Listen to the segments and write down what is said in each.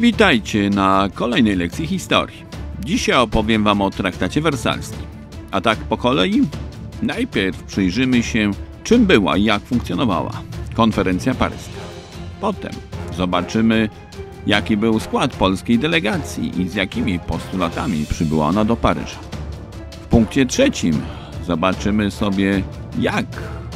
Witajcie na kolejnej lekcji historii. Dzisiaj opowiem Wam o traktacie wersalskim. A tak po kolei? Najpierw przyjrzymy się, czym była i jak funkcjonowała konferencja paryska. Potem zobaczymy, jaki był skład polskiej delegacji i z jakimi postulatami przybyła ona do Paryża. W punkcie trzecim zobaczymy sobie, jak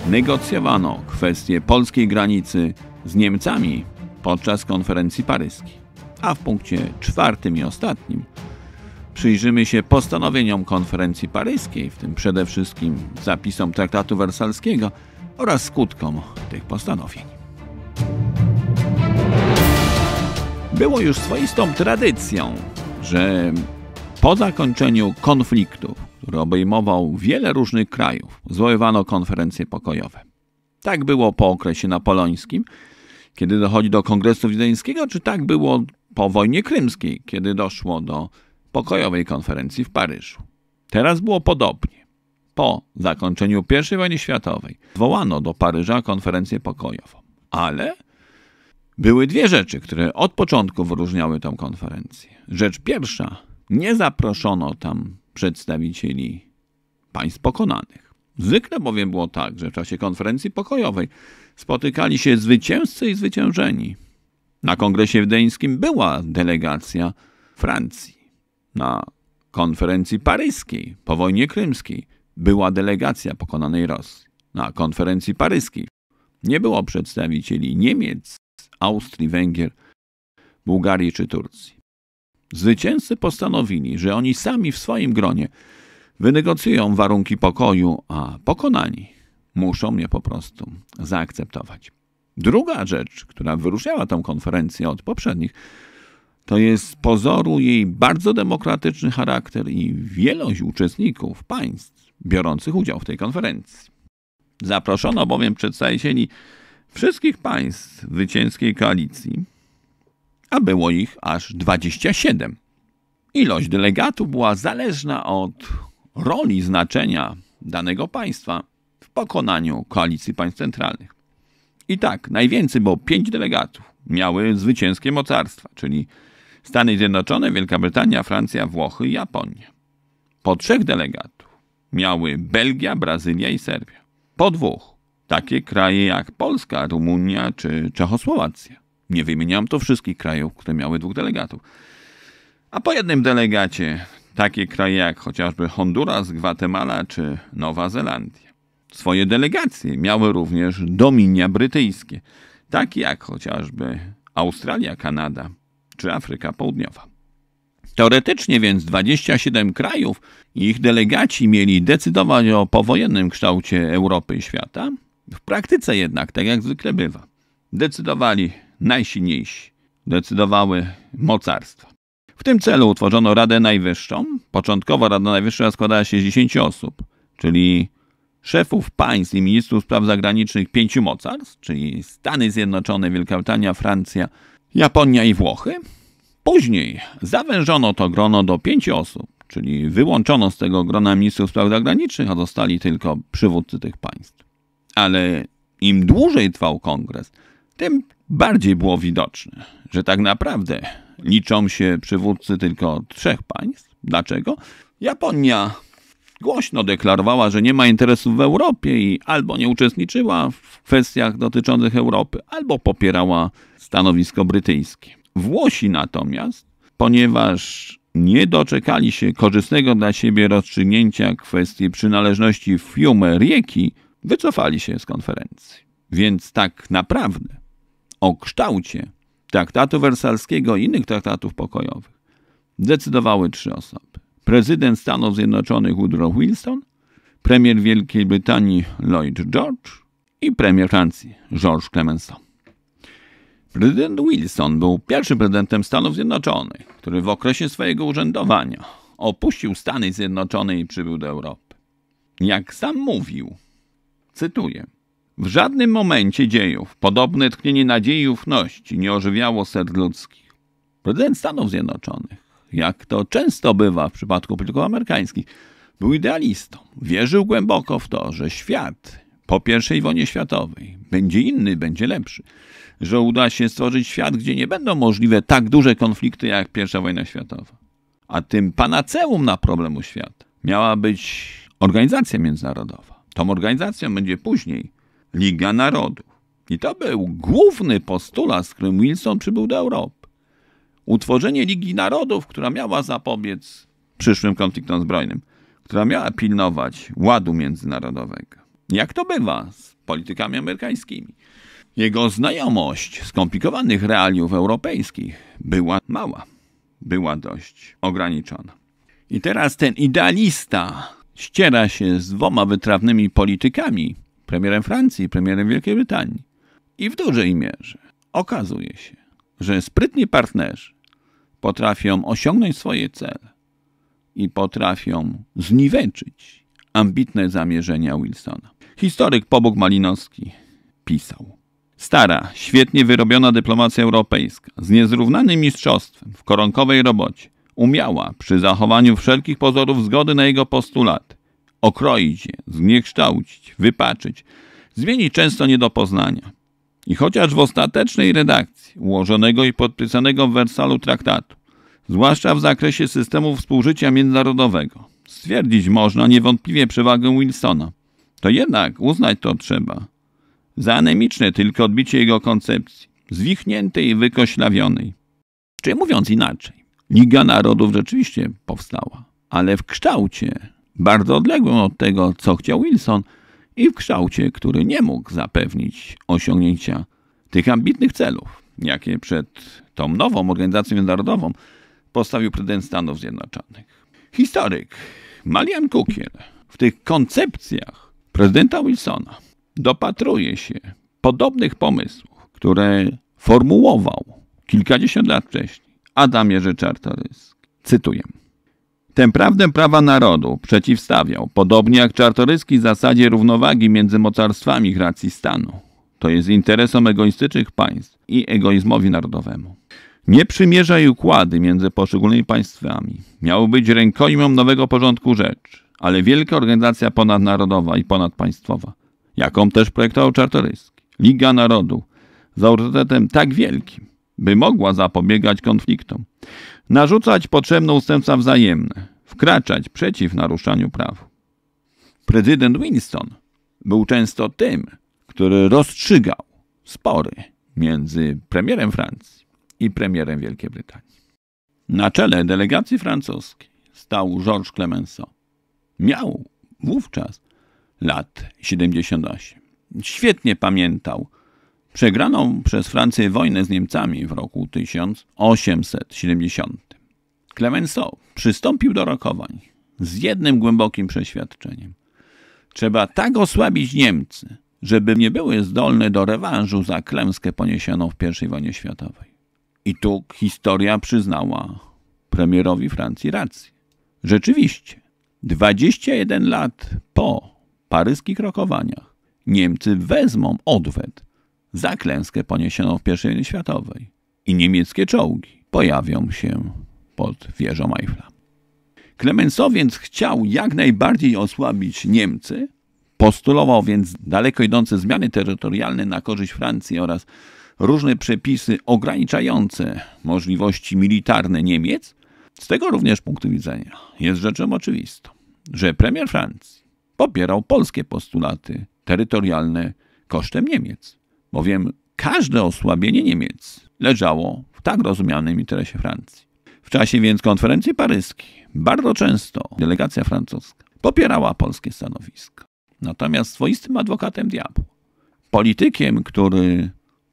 negocjowano kwestię polskiej granicy z Niemcami podczas konferencji paryskiej. A w punkcie czwartym i ostatnim przyjrzymy się postanowieniom konferencji paryskiej, w tym przede wszystkim zapisom traktatu wersalskiego oraz skutkom tych postanowień. Było już swoistą tradycją, że po zakończeniu konfliktu, który obejmował wiele różnych krajów, zwoływano konferencje pokojowe. Tak było po okresie napoleońskim, kiedy dochodzi do kongresu wiedeńskiego, czy tak było po wojnie krymskiej, kiedy doszło do pokojowej konferencji w Paryżu. Teraz było podobnie. Po zakończeniu I wojny światowej zwołano do Paryża konferencję pokojową. Ale były dwie rzeczy, które od początku wyróżniały tę konferencję. Rzecz pierwsza, nie zaproszono tam przedstawicieli państw pokonanych. Zwykle bowiem było tak, że w czasie konferencji pokojowej spotykali się zwycięzcy i zwyciężeni, na kongresie wiedeńskim była delegacja Francji. Na konferencji paryskiej po wojnie krymskiej była delegacja pokonanej Rosji. Na konferencji paryskiej nie było przedstawicieli Niemiec, Austrii, Węgier, Bułgarii czy Turcji. Zwycięzcy postanowili, że oni sami w swoim gronie wynegocjują warunki pokoju, a pokonani muszą je po prostu zaakceptować. Druga rzecz, która wyróżniała tę konferencję od poprzednich, to jest z pozoru jej bardzo demokratyczny charakter i wielość uczestników państw biorących udział w tej konferencji. Zaproszono bowiem przedstawicieli wszystkich państw zwycięskiej koalicji, a było ich aż 27. Ilość delegatów była zależna od roli znaczenia danego państwa w pokonaniu koalicji państw centralnych. I tak, najwięcej, bo pięć delegatów miały zwycięskie mocarstwa, czyli Stany Zjednoczone, Wielka Brytania, Francja, Włochy i Japonia. Po trzech delegatów miały Belgia, Brazylia i Serbia. Po dwóch takie kraje jak Polska, Rumunia czy Czechosłowacja. Nie wymieniam to wszystkich krajów, które miały dwóch delegatów. A po jednym delegacie takie kraje jak chociażby Honduras, Gwatemala czy Nowa Zelandia swoje delegacje. Miały również dominia brytyjskie, takie jak chociażby Australia, Kanada czy Afryka Południowa. Teoretycznie więc 27 krajów i ich delegaci mieli decydować o powojennym kształcie Europy i świata. W praktyce jednak, tak jak zwykle bywa, decydowali najsilniejsi, decydowały mocarstwa. W tym celu utworzono Radę Najwyższą. Początkowo Rada Najwyższa składała się z 10 osób, czyli szefów państw i ministrów spraw zagranicznych pięciu mocarstw, czyli Stany Zjednoczone, Wielka Brytania, Francja, Japonia i Włochy. Później zawężono to grono do pięciu osób, czyli wyłączono z tego grona ministrów spraw zagranicznych, a zostali tylko przywódcy tych państw. Ale im dłużej trwał kongres, tym bardziej było widoczne, że tak naprawdę liczą się przywódcy tylko trzech państw. Dlaczego? Japonia głośno deklarowała, że nie ma interesów w Europie i albo nie uczestniczyła w kwestiach dotyczących Europy, albo popierała stanowisko brytyjskie. Włosi natomiast, ponieważ nie doczekali się korzystnego dla siebie rozstrzygnięcia kwestii przynależności Fiume Rieki, wycofali się z konferencji. Więc tak naprawdę o kształcie traktatu wersalskiego i innych traktatów pokojowych decydowały trzy osoby prezydent Stanów Zjednoczonych Woodrow Wilson, premier Wielkiej Brytanii Lloyd George i premier Francji Georges Clemenceau. Prezydent Wilson był pierwszym prezydentem Stanów Zjednoczonych, który w okresie swojego urzędowania opuścił Stany Zjednoczone i przybył do Europy. Jak sam mówił, cytuję, w żadnym momencie dziejów podobne tchnienie nadziei i ufności nie ożywiało serc ludzkich. Prezydent Stanów Zjednoczonych jak to często bywa w przypadku polityków amerykańskich, był idealistą. Wierzył głęboko w to, że świat po I wojnie światowej będzie inny, będzie lepszy, że uda się stworzyć świat, gdzie nie będą możliwe tak duże konflikty jak I wojna światowa. A tym panaceum na problemu świata miała być organizacja międzynarodowa. Tą organizacją będzie później Liga Narodów. I to był główny postulat, z którym Wilson przybył do Europy. Utworzenie Ligi Narodów, która miała zapobiec przyszłym konfliktom zbrojnym, która miała pilnować ładu międzynarodowego. Jak to bywa z politykami amerykańskimi? Jego znajomość skomplikowanych realiów europejskich była mała, była dość ograniczona. I teraz ten idealista ściera się z dwoma wytrawnymi politykami, premierem Francji, premierem Wielkiej Brytanii. I w dużej mierze okazuje się, że sprytni partnerzy potrafią osiągnąć swoje cele i potrafią zniweczyć ambitne zamierzenia Wilsona. Historyk Pobóg Malinowski pisał. Stara, świetnie wyrobiona dyplomacja europejska z niezrównanym mistrzostwem w koronkowej robocie umiała przy zachowaniu wszelkich pozorów zgody na jego postulaty okroić je, zniekształcić, wypaczyć, zmienić często nie do poznania. I chociaż w ostatecznej redakcji ułożonego i podpisanego w Wersalu traktatu, zwłaszcza w zakresie systemu współżycia międzynarodowego, stwierdzić można niewątpliwie przewagę Wilsona, to jednak uznać to trzeba za anemiczne tylko odbicie jego koncepcji, zwichniętej i wykoślawionej. Czy mówiąc inaczej, Liga Narodów rzeczywiście powstała, ale w kształcie bardzo odległym od tego, co chciał Wilson – i w kształcie, który nie mógł zapewnić osiągnięcia tych ambitnych celów, jakie przed tą nową organizacją międzynarodową postawił prezydent Stanów Zjednoczonych. Historyk Malian Kukiel w tych koncepcjach prezydenta Wilsona dopatruje się podobnych pomysłów, które formułował kilkadziesiąt lat wcześniej Adam Jerzy Czartoryski. Cytuję. Tę prawdę prawa narodu przeciwstawiał, podobnie jak czartoryski zasadzie równowagi między mocarstwami racji stanu. To jest interesom egoistycznych państw i egoizmowi narodowemu. Nie przymierza i układy między poszczególnymi państwami. Miały być rękojmią nowego porządku rzecz, ale wielka organizacja ponadnarodowa i ponadpaństwowa, jaką też projektował Czartoryski, Liga Narodu, z autorytetem tak wielkim, by mogła zapobiegać konfliktom, narzucać potrzebne ustępstwa wzajemne, wkraczać przeciw naruszaniu praw. Prezydent Winston był często tym, który rozstrzygał spory między premierem Francji i premierem Wielkiej Brytanii. Na czele delegacji francuskiej stał Georges Clemenceau. Miał wówczas lat 78. Świetnie pamiętał przegraną przez Francję wojnę z Niemcami w roku 1870. Clemenceau przystąpił do rokowań z jednym głębokim przeświadczeniem. Trzeba tak osłabić Niemcy, żeby nie były zdolne do rewanżu za klęskę poniesioną w I wojnie światowej. I tu historia przyznała premierowi Francji rację. Rzeczywiście, 21 lat po paryskich rokowaniach Niemcy wezmą odwet za klęskę poniesioną w I wojnie światowej i niemieckie czołgi pojawią się pod wieżą Eiffla. Clemenceau więc chciał jak najbardziej osłabić Niemcy, postulował więc daleko idące zmiany terytorialne na korzyść Francji oraz różne przepisy ograniczające możliwości militarne Niemiec. Z tego również punktu widzenia jest rzeczą oczywistą, że premier Francji popierał polskie postulaty terytorialne kosztem Niemiec bowiem każde osłabienie Niemiec leżało w tak rozumianym interesie Francji. W czasie więc konferencji paryskiej bardzo często delegacja francuska popierała polskie stanowisko. Natomiast swoistym adwokatem diabła, politykiem, który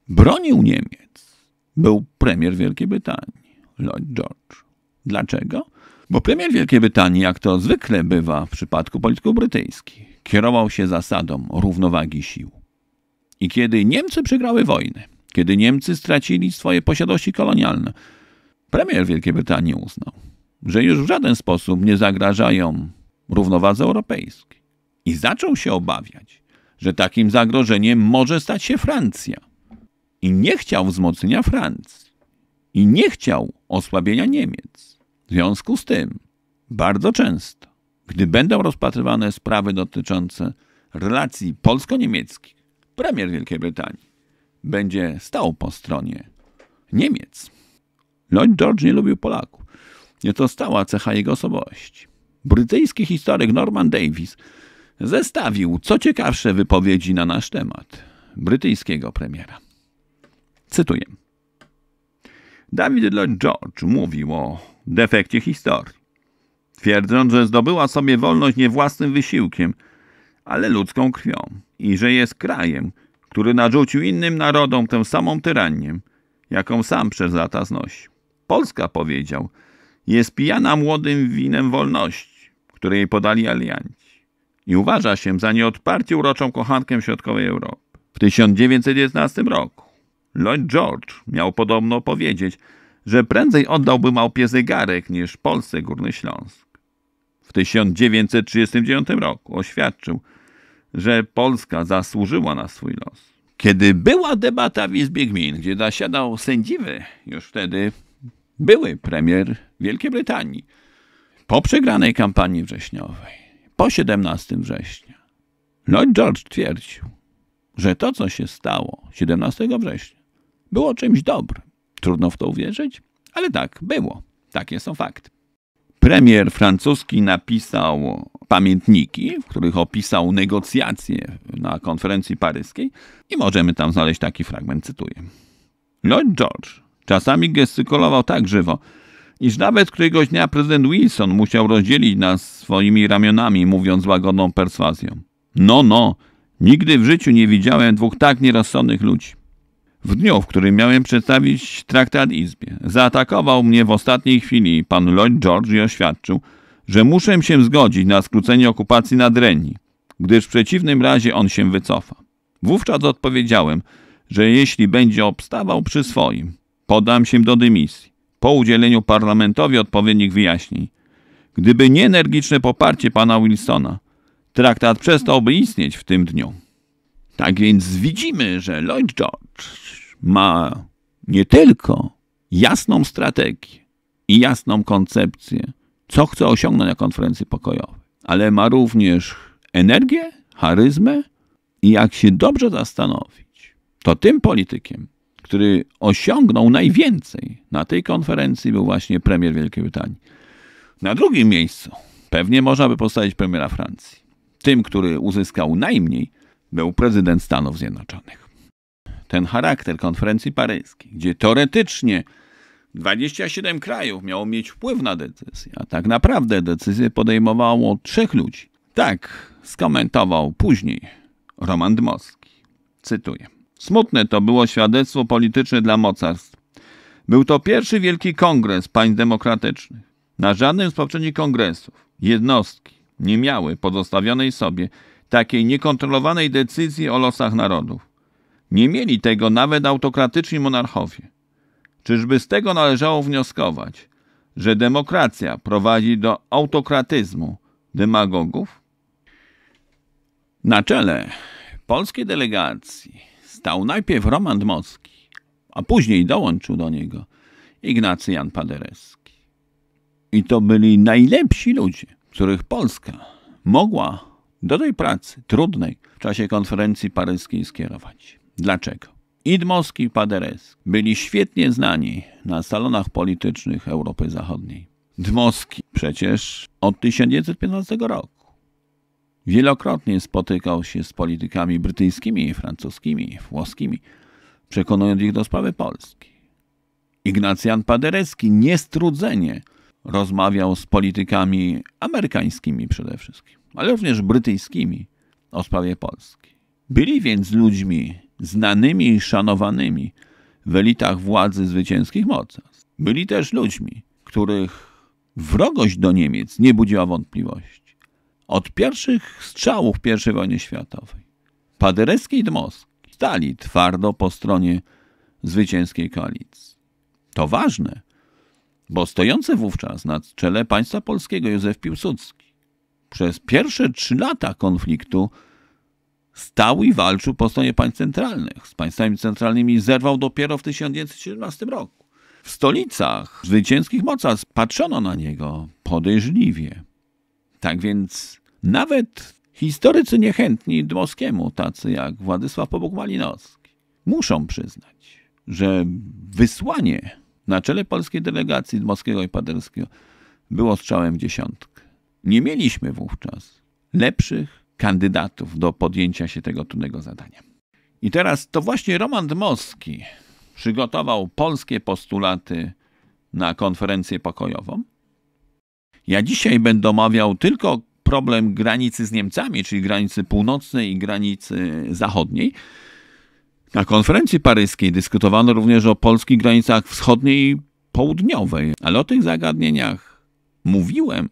bronił Niemiec, był premier Wielkiej Brytanii, Lloyd George. Dlaczego? Bo premier Wielkiej Brytanii, jak to zwykle bywa w przypadku polityków brytyjskich, kierował się zasadą równowagi sił. I kiedy Niemcy przegrały wojnę, kiedy Niemcy stracili swoje posiadłości kolonialne, premier Wielkiej Brytanii uznał, że już w żaden sposób nie zagrażają równowadze europejskiej. I zaczął się obawiać, że takim zagrożeniem może stać się Francja. I nie chciał wzmocnienia Francji. I nie chciał osłabienia Niemiec. W związku z tym, bardzo często, gdy będą rozpatrywane sprawy dotyczące relacji polsko-niemieckich, premier Wielkiej Brytanii będzie stał po stronie Niemiec. Lloyd George nie lubił Polaków. Nie to stała cecha jego osobowości. Brytyjski historyk Norman Davis zestawił co ciekawsze wypowiedzi na nasz temat brytyjskiego premiera. Cytuję. David Lloyd George mówił o defekcie historii, twierdząc, że zdobyła sobie wolność nie własnym wysiłkiem, ale ludzką krwią i że jest krajem, który narzucił innym narodom tę samą tyranię, jaką sam przez lata znosi. Polska, powiedział, jest pijana młodym winem wolności, które jej podali alianci i uważa się za nieodparcie uroczą kochankę środkowej Europy. W 1919 roku Lloyd George miał podobno powiedzieć, że prędzej oddałby małpie zegarek niż Polsce Górny Śląsk. W 1939 roku oświadczył, że Polska zasłużyła na swój los. Kiedy była debata w Izbie Gmin, gdzie zasiadał sędziwy już wtedy były premier Wielkiej Brytanii, po przegranej kampanii wrześniowej, po 17 września, Lloyd George twierdził, że to, co się stało 17 września, było czymś dobrym. Trudno w to uwierzyć, ale tak było. Takie są fakty. Premier francuski napisał pamiętniki, w których opisał negocjacje na konferencji paryskiej i możemy tam znaleźć taki fragment, cytuję. Lloyd George czasami gestykulował tak żywo, iż nawet któregoś dnia prezydent Wilson musiał rozdzielić nas swoimi ramionami, mówiąc łagodną perswazją. No, no, nigdy w życiu nie widziałem dwóch tak nierozsądnych ludzi. W dniu, w którym miałem przedstawić traktat Izbie, zaatakował mnie w ostatniej chwili pan Lloyd George i oświadczył, że muszę się zgodzić na skrócenie okupacji nad Reni, gdyż w przeciwnym razie on się wycofa. Wówczas odpowiedziałem, że jeśli będzie obstawał przy swoim, podam się do dymisji, po udzieleniu parlamentowi odpowiednich wyjaśnień. Gdyby nie energiczne poparcie pana Wilsona, traktat przestałby istnieć w tym dniu. Tak więc widzimy, że Lloyd George ma nie tylko jasną strategię i jasną koncepcję, co chce osiągnąć na konferencji pokojowej, ale ma również energię, charyzmę i jak się dobrze zastanowić, to tym politykiem, który osiągnął najwięcej na tej konferencji, był właśnie premier Wielkiej Brytanii. Na drugim miejscu pewnie można by postawić premiera Francji. Tym, który uzyskał najmniej, był prezydent Stanów Zjednoczonych. Ten charakter konferencji paryskiej, gdzie teoretycznie 27 krajów miało mieć wpływ na decyzję, a tak naprawdę decyzję podejmowało trzech ludzi. Tak skomentował później Roman Dmowski. Cytuję. Smutne to było świadectwo polityczne dla mocarstw. Był to pierwszy wielki kongres państw demokratycznych. Na żadnym z poprzednich kongresów jednostki nie miały pozostawionej sobie takiej niekontrolowanej decyzji o losach narodów. Nie mieli tego nawet autokratyczni monarchowie. Czyżby z tego należało wnioskować, że demokracja prowadzi do autokratyzmu demagogów? Na czele polskiej delegacji stał najpierw Roman Dmowski, a później dołączył do niego Ignacy Jan Paderewski. I to byli najlepsi ludzie, których Polska mogła do tej pracy trudnej w czasie konferencji paryskiej skierować. Dlaczego? Idmowski i Paderez byli świetnie znani na salonach politycznych Europy Zachodniej. Dmowski przecież od 1915 roku wielokrotnie spotykał się z politykami brytyjskimi, francuskimi, włoskimi, przekonując ich do sprawy Polski. Ignacjan Paderewski niestrudzenie rozmawiał z politykami amerykańskimi przede wszystkim ale również brytyjskimi o sprawie Polski. Byli więc ludźmi znanymi i szanowanymi w elitach władzy zwycięskich mocarstw. Byli też ludźmi, których wrogość do Niemiec nie budziła wątpliwości. Od pierwszych strzałów I wojny światowej Paderewski i Dmoski stali twardo po stronie zwycięskiej koalicji. To ważne, bo stojący wówczas na czele państwa polskiego Józef Piłsudski przez pierwsze trzy lata konfliktu stał i walczył po stronie państw centralnych. Z państwami centralnymi zerwał dopiero w 1917 roku. W stolicach zwycięskich mocarstw patrzono na niego podejrzliwie. Tak więc nawet historycy niechętni Dmowskiemu, tacy jak Władysław pobok muszą przyznać, że wysłanie na czele polskiej delegacji Dmowskiego i Paderskiego było strzałem w dziesiątkę nie mieliśmy wówczas lepszych kandydatów do podjęcia się tego trudnego zadania. I teraz to właśnie Roman Dmowski przygotował polskie postulaty na konferencję pokojową. Ja dzisiaj będę omawiał tylko problem granicy z Niemcami, czyli granicy północnej i granicy zachodniej. Na konferencji paryskiej dyskutowano również o polskich granicach wschodniej i południowej, ale o tych zagadnieniach mówiłem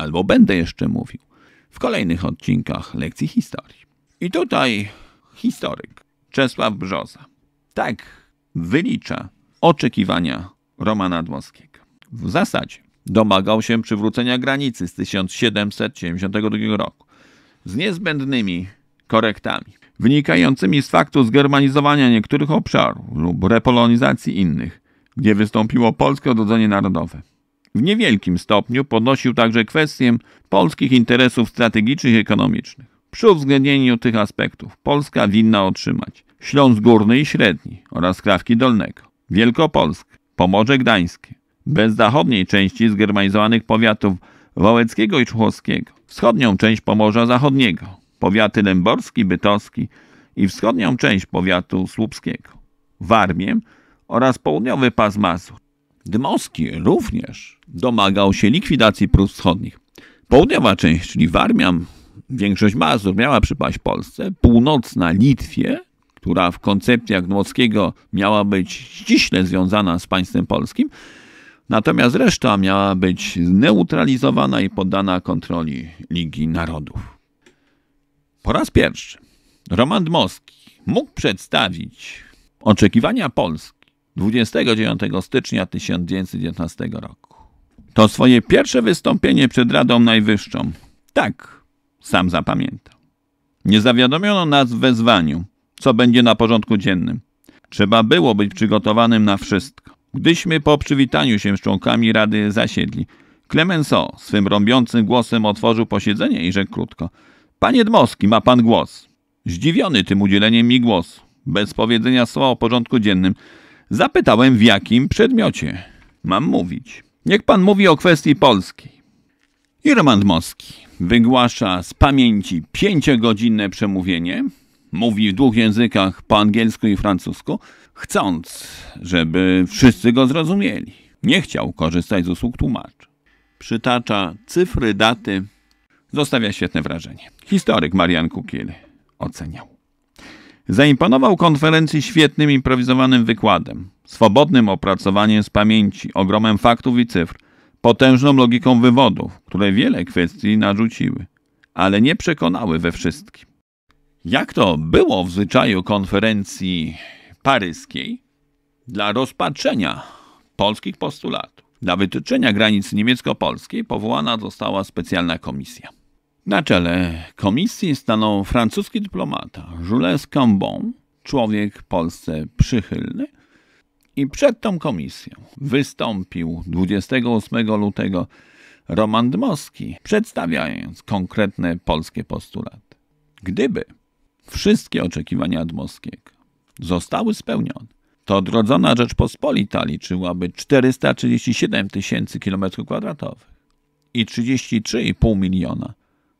albo będę jeszcze mówił w kolejnych odcinkach lekcji historii. I tutaj historyk Czesław Brzoza. Tak wylicza oczekiwania Romana Dmowskiego. W zasadzie domagał się przywrócenia granicy z 1772 roku z niezbędnymi korektami wynikającymi z faktu zgermanizowania niektórych obszarów lub repolonizacji innych, gdzie wystąpiło polskie odrodzenie narodowe. W niewielkim stopniu podnosił także kwestię polskich interesów strategicznych i ekonomicznych. Przy uwzględnieniu tych aspektów Polska winna otrzymać Śląsk Górny i Średni oraz Krawki Dolnego, Wielkopolsk, Pomorze Gdańskie, bez zachodniej części zgermanizowanych powiatów Wałeckiego i Człowskiego, wschodnią część Pomorza Zachodniego, powiaty Lęborski, Bytowski i wschodnią część powiatu Słupskiego, Warmię oraz południowy pas Mazur. Dmowski również domagał się likwidacji Prus Wschodnich. Południowa część, czyli Warmia, większość Mazur miała przypaść Polsce, północna Litwie, która w koncepcjach agnowskiego miała być ściśle związana z państwem polskim, natomiast reszta miała być zneutralizowana i poddana kontroli Ligi Narodów. Po raz pierwszy Roman Dmowski mógł przedstawić oczekiwania Polski 29 stycznia 1919 roku. To swoje pierwsze wystąpienie przed Radą Najwyższą. Tak, sam zapamiętał. Nie zawiadomiono nas w wezwaniu, co będzie na porządku dziennym. Trzeba było być przygotowanym na wszystko. Gdyśmy po przywitaniu się z członkami Rady zasiedli, Clemenceau swym rąbiącym głosem otworzył posiedzenie i rzekł krótko. Panie Dmowski, ma pan głos. Zdziwiony tym udzieleniem mi głosu, bez powiedzenia słowa o porządku dziennym, zapytałem w jakim przedmiocie mam mówić. Niech pan mówi o kwestii polskiej. Irmand Moski wygłasza z pamięci pięciogodzinne przemówienie, mówi w dwóch językach, po angielsku i francusku, chcąc, żeby wszyscy go zrozumieli. Nie chciał korzystać z usług tłumaczy. Przytacza cyfry, daty. Zostawia świetne wrażenie. Historyk Marian Kukiel oceniał. Zaimponował konferencji świetnym improwizowanym wykładem, swobodnym opracowaniem z pamięci, ogromem faktów i cyfr, potężną logiką wywodów, które wiele kwestii narzuciły, ale nie przekonały we wszystkim. Jak to było w zwyczaju konferencji paryskiej dla rozpatrzenia polskich postulatów, dla wytyczenia granic niemiecko-polskiej powołana została specjalna komisja. Na czele komisji stanął francuski dyplomata Jules Cambon, człowiek Polsce przychylny. I przed tą komisją wystąpił 28 lutego Roman Dmowski, przedstawiając konkretne polskie postulaty. Gdyby wszystkie oczekiwania Dmowskiego zostały spełnione, to odrodzona Rzeczpospolita liczyłaby 437 tysięcy km2 i 33,5 miliona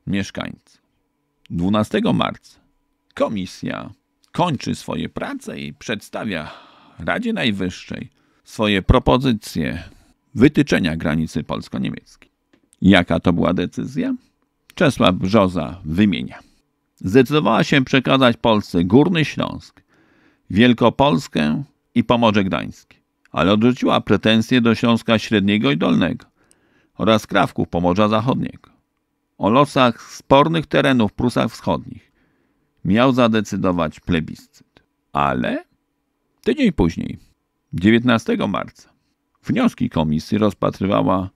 mieszkańców. 12 marca komisja kończy swoje prace i przedstawia Radzie Najwyższej swoje propozycje wytyczenia granicy polsko-niemieckiej. Jaka to była decyzja? Czesław Brzoza wymienia. Zdecydowała się przekazać Polsce Górny Śląsk, Wielkopolskę i Pomorze Gdańskie, ale odrzuciła pretensje do Śląska Średniego i Dolnego oraz krawków Pomorza Zachodniego o losach spornych terenów w Prusach Wschodnich miał zadecydować plebiscyt. Ale tydzień później, 19 marca, wnioski komisji rozpatrywała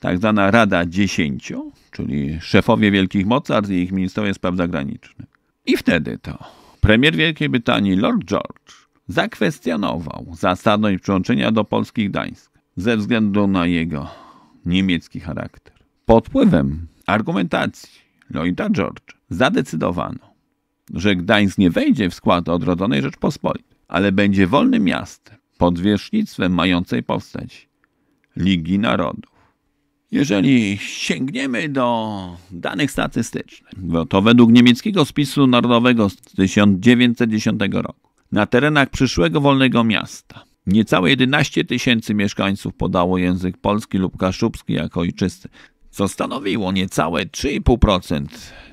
tak zwana Rada Dziesięciu, czyli szefowie wielkich mocarstw i ich ministrowie spraw zagranicznych. I wtedy to premier Wielkiej Brytanii Lord George zakwestionował zasadność przyłączenia do Polski Gdańsk ze względu na jego niemiecki charakter. Pod wpływem argumentacji Lloyda no George zadecydowano, że Gdańsk nie wejdzie w skład odrodzonej Rzeczpospolitej, ale będzie wolnym miastem pod wierzchnictwem mającej powstać Ligi Narodów. Jeżeli sięgniemy do danych statystycznych, to według niemieckiego spisu narodowego z 1910 roku na terenach przyszłego wolnego miasta niecałe 11 tysięcy mieszkańców podało język polski lub kaszubski jako ojczysty, co stanowiło niecałe 3,5%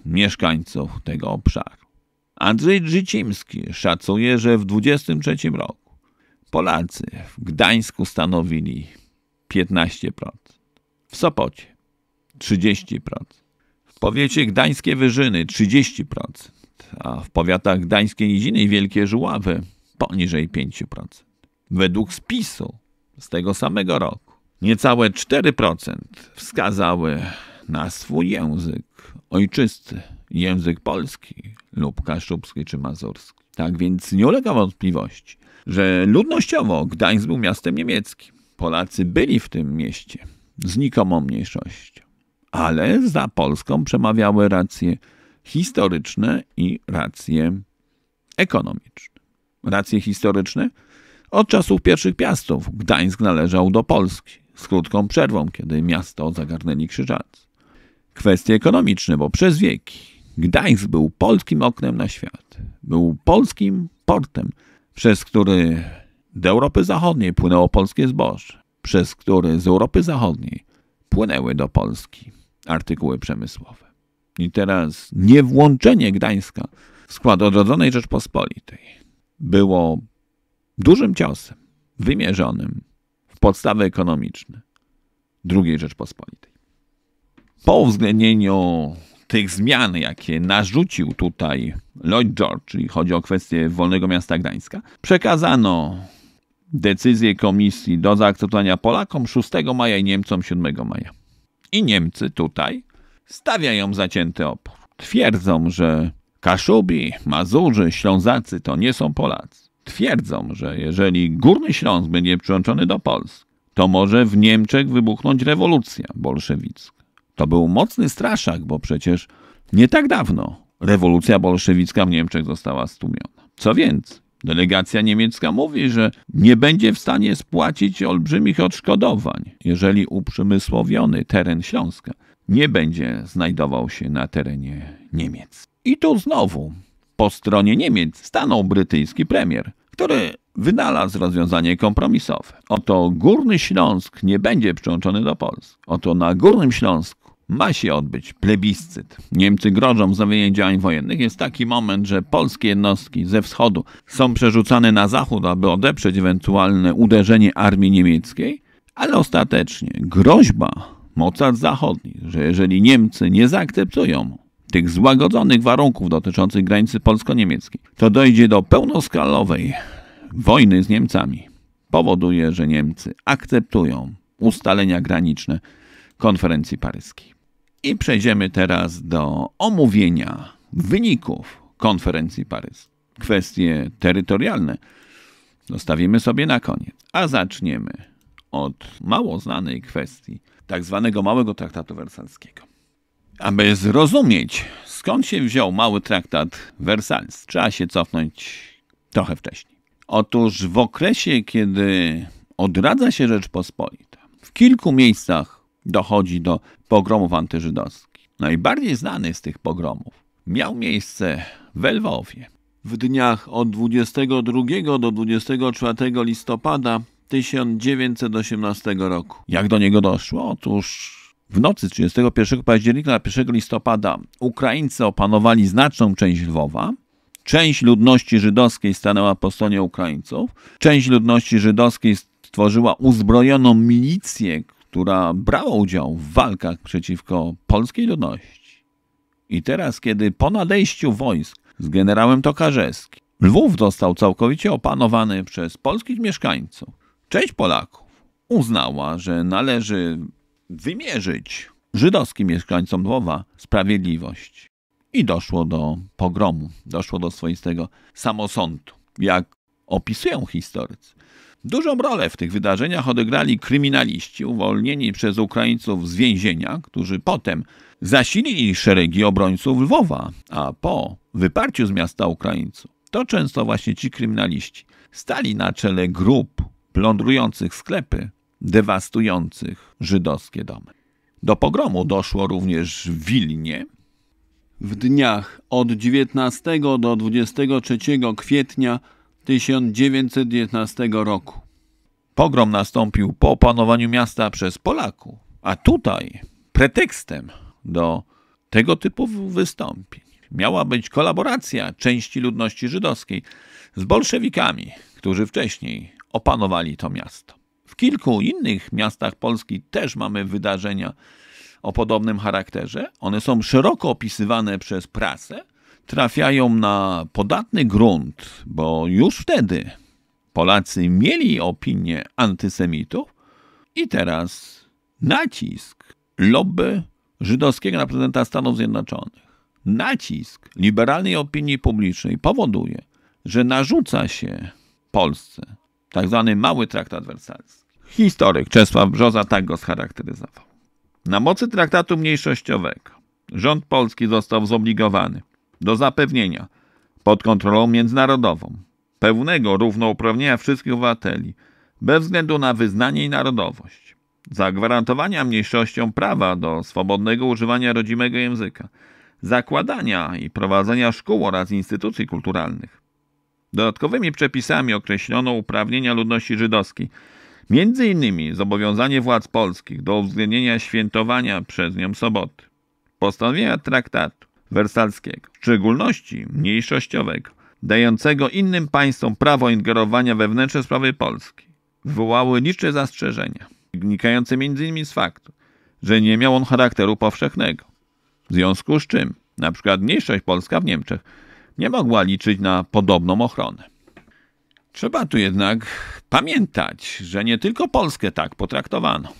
mieszkańców tego obszaru. Andrzej Drzycimski szacuje, że w 23 roku Polacy w Gdańsku stanowili 15%, w Sopocie 30%, w powiecie gdańskie Wyżyny 30%, a w powiatach Gdańskie, Niziny i Wielkie Żuławy poniżej 5%. Według spisu z tego samego roku Niecałe 4% wskazały na swój język ojczysty, język polski lub kaszubski czy mazurski. Tak więc nie ulega wątpliwości, że ludnościowo Gdańsk był miastem niemieckim. Polacy byli w tym mieście znikomą mniejszością, ale za Polską przemawiały racje historyczne i racje ekonomiczne. Racje historyczne? Od czasów pierwszych piastów Gdańsk należał do Polski z krótką przerwą, kiedy miasto zagarnęli krzyżacy. Kwestie ekonomiczne, bo przez wieki Gdańsk był polskim oknem na świat. Był polskim portem, przez który do Europy Zachodniej płynęło polskie zboże, przez który z Europy Zachodniej płynęły do Polski artykuły przemysłowe. I teraz niewłączenie Gdańska w skład odrodzonej Rzeczpospolitej było dużym ciosem wymierzonym podstawy ekonomiczne II Rzeczpospolitej. Po uwzględnieniu tych zmian, jakie narzucił tutaj Lloyd George, czyli chodzi o kwestię Wolnego Miasta Gdańska, przekazano decyzję komisji do zaakceptowania Polakom 6 maja i Niemcom 7 maja. I Niemcy tutaj stawiają zacięty opór. Twierdzą, że Kaszubi, Mazurzy, Ślązacy to nie są Polacy twierdzą, że jeżeli Górny Śląsk będzie przyłączony do Polski, to może w Niemczech wybuchnąć rewolucja bolszewicka. To był mocny straszak, bo przecież nie tak dawno rewolucja bolszewicka w Niemczech została stłumiona. Co więcej, delegacja niemiecka mówi, że nie będzie w stanie spłacić olbrzymich odszkodowań, jeżeli uprzemysłowiony teren Śląska nie będzie znajdował się na terenie Niemiec. I tu znowu po stronie Niemiec stanął brytyjski premier, który wynalazł rozwiązanie kompromisowe. Oto Górny Śląsk nie będzie przyłączony do Polski. Oto na Górnym Śląsku ma się odbyć plebiscyt. Niemcy grożą zawieniem działań wojennych. Jest taki moment, że polskie jednostki ze wschodu są przerzucane na zachód, aby odeprzeć ewentualne uderzenie armii niemieckiej, ale ostatecznie groźba mocarstw zachodnich, że jeżeli Niemcy nie zaakceptują tych złagodzonych warunków dotyczących granicy polsko-niemieckiej, to dojdzie do pełnoskalowej wojny z Niemcami. Powoduje, że Niemcy akceptują ustalenia graniczne konferencji paryskiej. I przejdziemy teraz do omówienia wyników konferencji paryskiej. Kwestie terytorialne zostawimy sobie na koniec, a zaczniemy od mało znanej kwestii tak zwanego małego traktatu wersalskiego. Aby zrozumieć, skąd się wziął mały traktat Wersalski, trzeba się cofnąć trochę wcześniej. Otóż w okresie, kiedy odradza się Rzeczpospolita, w kilku miejscach dochodzi do pogromów antyżydowskich. Najbardziej znany z tych pogromów miał miejsce w Lwowie. W dniach od 22 do 24 listopada 1918 roku. Jak do niego doszło? Otóż w nocy 31 października na 1 listopada Ukraińcy opanowali znaczną część Lwowa. Część ludności żydowskiej stanęła po stronie Ukraińców. Część ludności żydowskiej stworzyła uzbrojoną milicję, która brała udział w walkach przeciwko polskiej ludności. I teraz, kiedy po nadejściu wojsk z generałem Tokarzewskim, Lwów został całkowicie opanowany przez polskich mieszkańców. Część Polaków uznała, że należy wymierzyć żydowskim mieszkańcom Lwowa sprawiedliwość. I doszło do pogromu, doszło do swoistego samosądu, jak opisują historycy. Dużą rolę w tych wydarzeniach odegrali kryminaliści uwolnieni przez Ukraińców z więzienia, którzy potem zasilili szeregi obrońców Lwowa, a po wyparciu z miasta Ukraińców, to często właśnie ci kryminaliści stali na czele grup plądrujących sklepy dewastujących żydowskie domy. Do pogromu doszło również w Wilnie. W dniach od 19 do 23 kwietnia 1919 roku. Pogrom nastąpił po opanowaniu miasta przez Polaków, a tutaj pretekstem do tego typu wystąpień miała być kolaboracja części ludności żydowskiej z bolszewikami, którzy wcześniej opanowali to miasto kilku innych miastach Polski też mamy wydarzenia o podobnym charakterze. One są szeroko opisywane przez prasę, trafiają na podatny grunt, bo już wtedy Polacy mieli opinię antysemitów i teraz nacisk lobby żydowskiego prezydenta Stanów Zjednoczonych, nacisk liberalnej opinii publicznej powoduje, że narzuca się Polsce tak zwany mały traktat wersalski. Historyk Czesław Brzoza tak go scharakteryzował. Na mocy traktatu mniejszościowego rząd polski został zobligowany do zapewnienia pod kontrolą międzynarodową pełnego równouprawnienia wszystkich obywateli bez względu na wyznanie i narodowość, zagwarantowania mniejszościom prawa do swobodnego używania rodzimego języka, zakładania i prowadzenia szkół oraz instytucji kulturalnych. Dodatkowymi przepisami określono uprawnienia ludności żydowskiej – Między innymi zobowiązanie władz polskich do uwzględnienia świętowania przez nią soboty, postanowienia traktatu wersalskiego, w szczególności mniejszościowego, dającego innym państwom prawo ingerowania wewnętrzne sprawy Polski, wywołały liczne zastrzeżenia, wynikające m.in. z faktu, że nie miał on charakteru powszechnego. W związku z czym, na przykład mniejszość polska w Niemczech nie mogła liczyć na podobną ochronę. Trzeba tu jednak pamiętać, że nie tylko Polskę tak potraktowano.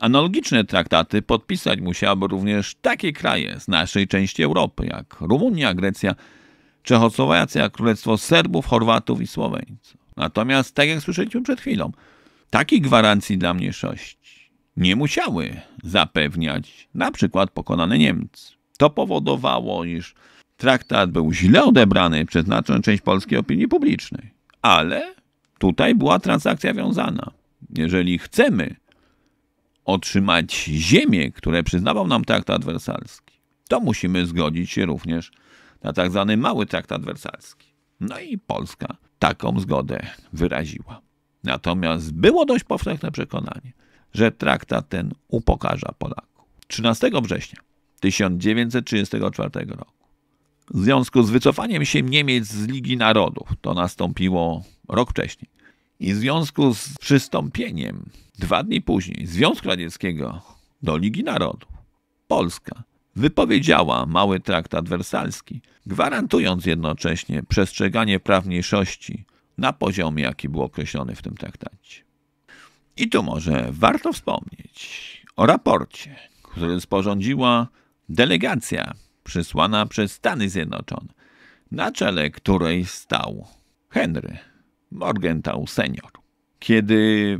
Analogiczne traktaty podpisać musiały również takie kraje z naszej części Europy, jak Rumunia, Grecja, Czechosłowacja, Królestwo Serbów, Chorwatów i Słoweńców. Natomiast, tak jak słyszeliśmy przed chwilą, takich gwarancji dla mniejszości nie musiały zapewniać na przykład pokonane Niemcy. To powodowało, iż traktat był źle odebrany przez znaczną część polskiej opinii publicznej ale tutaj była transakcja wiązana. Jeżeli chcemy otrzymać ziemię, które przyznawał nam traktat wersalski, to musimy zgodzić się również na tak zwany mały traktat wersalski. No i Polska taką zgodę wyraziła. Natomiast było dość powszechne przekonanie, że traktat ten upokarza Polaków. 13 września 1934 roku w związku z wycofaniem się Niemiec z Ligi Narodów, to nastąpiło rok wcześniej, i w związku z przystąpieniem dwa dni później Związku Radzieckiego do Ligi Narodów, Polska wypowiedziała mały traktat wersalski, gwarantując jednocześnie przestrzeganie praw mniejszości na poziomie, jaki był określony w tym traktacie. I tu może warto wspomnieć o raporcie, który sporządziła delegacja przysłana przez Stany Zjednoczone, na czele której stał Henry Morgenthau senior. Kiedy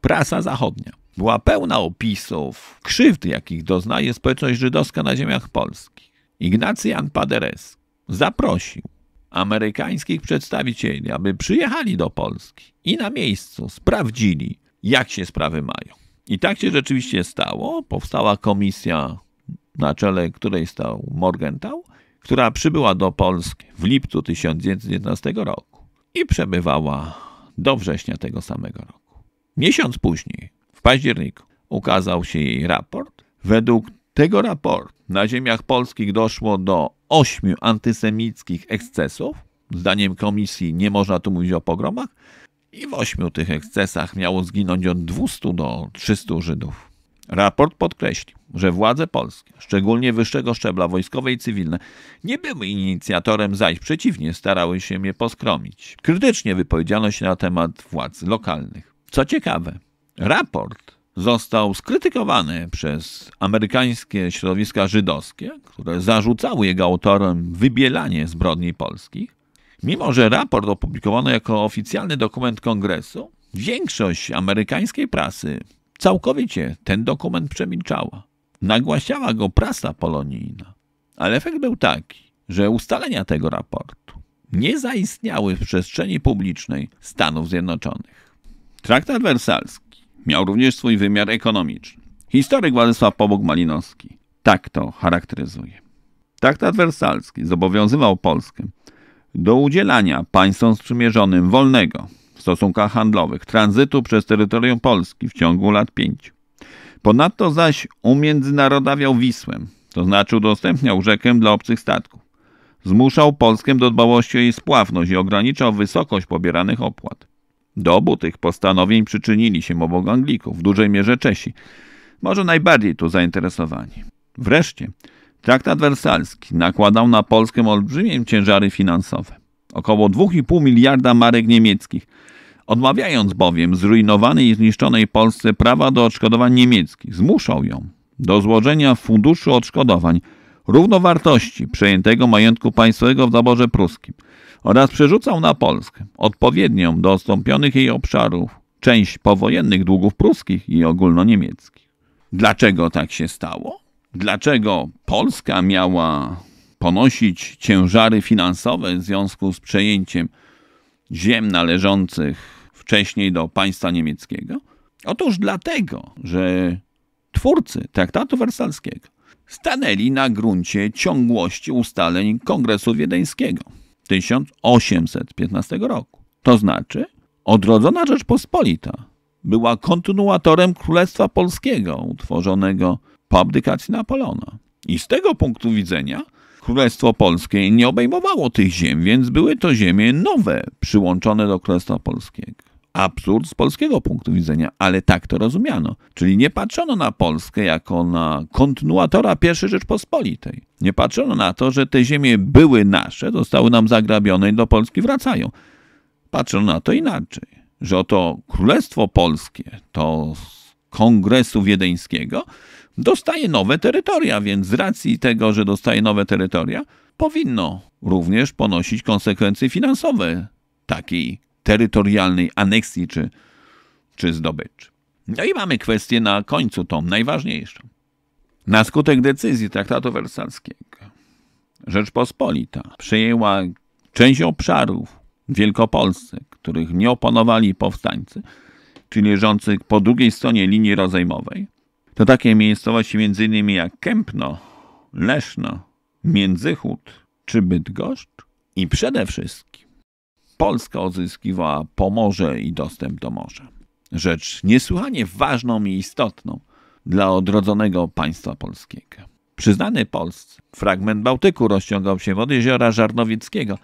prasa zachodnia była pełna opisów krzywd, jakich doznaje społeczność żydowska na ziemiach polskich, Ignacy Jan Paderewski zaprosił amerykańskich przedstawicieli, aby przyjechali do Polski i na miejscu sprawdzili, jak się sprawy mają. I tak się rzeczywiście stało. Powstała komisja na czele której stał Morgenthau, która przybyła do Polski w lipcu 1919 roku i przebywała do września tego samego roku. Miesiąc później, w październiku, ukazał się jej raport. Według tego raportu na ziemiach polskich doszło do ośmiu antysemickich ekscesów. Zdaniem komisji nie można tu mówić o pogromach. I w ośmiu tych ekscesach miało zginąć od 200 do 300 Żydów. Raport podkreślił, że władze polskie, szczególnie wyższego szczebla wojskowe i cywilne, nie były inicjatorem zajść, przeciwnie, starały się je poskromić. Krytycznie wypowiedziano się na temat władz lokalnych. Co ciekawe, raport został skrytykowany przez amerykańskie środowiska żydowskie, które zarzucały jego autorom wybielanie zbrodni polskich. Mimo, że raport opublikowano jako oficjalny dokument kongresu, większość amerykańskiej prasy Całkowicie ten dokument przemilczała. Nagłaśniała go prasa polonijna. Ale efekt był taki, że ustalenia tego raportu nie zaistniały w przestrzeni publicznej Stanów Zjednoczonych. Traktat wersalski miał również swój wymiar ekonomiczny. Historyk Władysław pobóg malinowski tak to charakteryzuje. Traktat wersalski zobowiązywał Polskę do udzielania państwom sprzymierzonym wolnego, stosunkach handlowych, tranzytu przez terytorium Polski w ciągu lat pięciu. Ponadto zaś umiędzynarodawiał Wisłę, to znaczy udostępniał rzekę dla obcych statków. Zmuszał Polskę do dbałości o jej spławność i ograniczał wysokość pobieranych opłat. Do obu tych postanowień przyczynili się obok Anglików, w dużej mierze Czesi, może najbardziej tu zainteresowani. Wreszcie traktat wersalski nakładał na Polskę olbrzymie ciężary finansowe. Około 2,5 miliarda marek niemieckich – Odmawiając bowiem zrujnowanej i zniszczonej Polsce prawa do odszkodowań niemieckich, zmuszał ją do złożenia funduszu odszkodowań równowartości przejętego majątku państwowego w zaborze pruskim oraz przerzucał na Polskę odpowiednią do odstąpionych jej obszarów część powojennych długów pruskich i ogólnoniemieckich. Dlaczego tak się stało? Dlaczego Polska miała ponosić ciężary finansowe w związku z przejęciem ziem należących wcześniej do państwa niemieckiego? Otóż dlatego, że twórcy traktatu wersalskiego stanęli na gruncie ciągłości ustaleń Kongresu Wiedeńskiego 1815 roku. To znaczy, odrodzona Rzeczpospolita była kontynuatorem Królestwa Polskiego utworzonego po abdykacji Napoleona. I z tego punktu widzenia Królestwo Polskie nie obejmowało tych ziem, więc były to ziemie nowe przyłączone do Królestwa Polskiego absurd z polskiego punktu widzenia, ale tak to rozumiano. Czyli nie patrzono na Polskę jako na kontynuatora I Rzeczpospolitej. Nie patrzono na to, że te ziemie były nasze, zostały nam zagrabione i do Polski wracają. Patrzono na to inaczej, że oto Królestwo Polskie, to Kongresu Wiedeńskiego, dostaje nowe terytoria, więc z racji tego, że dostaje nowe terytoria, powinno również ponosić konsekwencje finansowe takiej terytorialnej aneksji czy, czy zdobyczy. No i mamy kwestię na końcu tą najważniejszą. Na skutek decyzji Traktatu Wersalskiego Rzeczpospolita przejęła część obszarów w Wielkopolsce, których nie opanowali powstańcy, czyli leżących po drugiej stronie linii rozejmowej. To takie miejscowości m.in. jak Kępno, Leszno, Międzychód czy Bydgoszcz i przede wszystkim Polska odzyskiwała pomorze i dostęp do morza. Rzecz niesłychanie ważną i istotną dla odrodzonego państwa polskiego. Przyznany Polsce fragment Bałtyku rozciągał się od jeziora Żarnowieckiego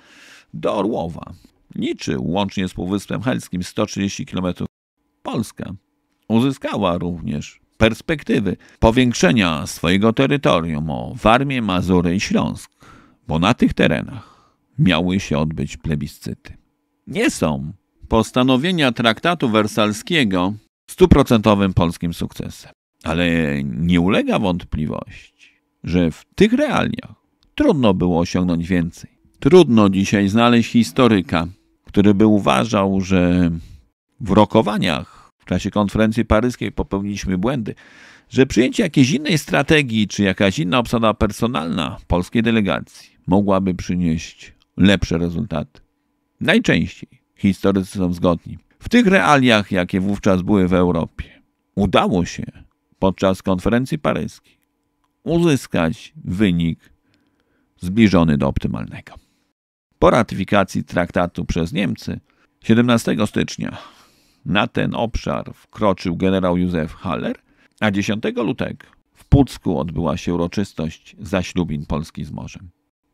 do Orłowa. Liczył łącznie z Półwyspem Helskim 130 km. Polska uzyskała również perspektywy powiększenia swojego terytorium o Warmię, Mazury i Śląsk, bo na tych terenach miały się odbyć plebiscyty nie są postanowienia traktatu wersalskiego stuprocentowym polskim sukcesem. Ale nie ulega wątpliwości, że w tych realiach trudno było osiągnąć więcej. Trudno dzisiaj znaleźć historyka, który by uważał, że w rokowaniach w czasie konferencji paryskiej popełniliśmy błędy, że przyjęcie jakiejś innej strategii czy jakaś inna obsada personalna polskiej delegacji mogłaby przynieść lepsze rezultaty. Najczęściej historycy są zgodni. W tych realiach, jakie wówczas były w Europie, udało się podczas konferencji paryskiej uzyskać wynik zbliżony do optymalnego. Po ratyfikacji traktatu przez Niemcy 17 stycznia na ten obszar wkroczył generał Józef Haller, a 10 lutego w Pucku odbyła się uroczystość zaślubin Polski z morzem.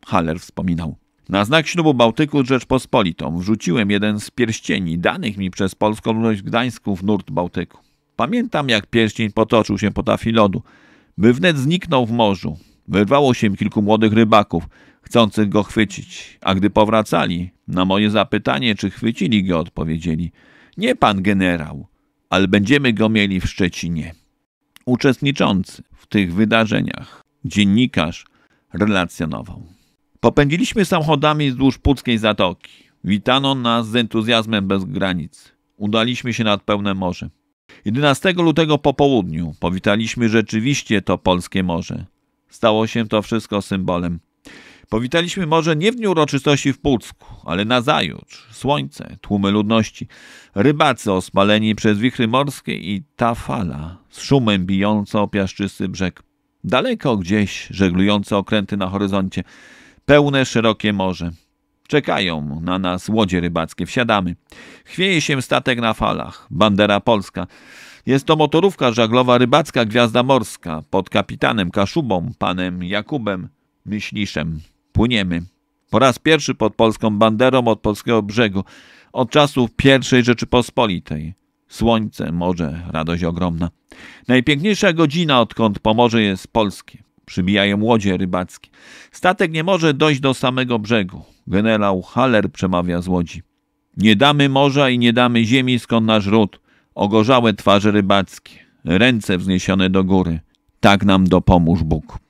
Haller wspominał: na znak ślubu Bałtyku z Rzeczpospolitą wrzuciłem jeden z pierścieni danych mi przez Polską Ludność Gdańską w nurt Bałtyku. Pamiętam, jak pierścień potoczył się po tafli lodu, by wnet zniknął w morzu. Wyrwało się kilku młodych rybaków, chcących go chwycić, a gdy powracali, na moje zapytanie, czy chwycili go, odpowiedzieli – nie pan generał, ale będziemy go mieli w Szczecinie. Uczestniczący w tych wydarzeniach dziennikarz relacjonował – Popędziliśmy samochodami wzdłuż Puckiej Zatoki. Witano nas z entuzjazmem bez granic. Udaliśmy się nad pełne morze. 11 lutego po południu powitaliśmy rzeczywiście to polskie morze. Stało się to wszystko symbolem. Powitaliśmy morze nie w dniu uroczystości w Pucku, ale na zajutrz. Słońce, tłumy ludności, rybacy osmaleni przez wichry morskie i ta fala z szumem bijąca o piaszczysty brzeg. Daleko gdzieś żeglujące okręty na horyzoncie – Pełne, szerokie morze. Czekają na nas łodzie rybackie. Wsiadamy. Chwieje się statek na falach. Bandera polska. Jest to motorówka żaglowa rybacka Gwiazda Morska pod kapitanem Kaszubą, panem Jakubem Myśliszem. Płyniemy. Po raz pierwszy pod polską banderą od polskiego brzegu. Od czasów pierwszej Rzeczypospolitej. Słońce, morze, radość ogromna. Najpiękniejsza godzina, odkąd pomorze jest polskie przybijają łodzie rybackie. Statek nie może dojść do samego brzegu. Generał Haller przemawia z łodzi. Nie damy morza i nie damy ziemi, skąd nasz ród. Ogorzałe twarze rybackie, ręce wzniesione do góry. Tak nam dopomóż Bóg.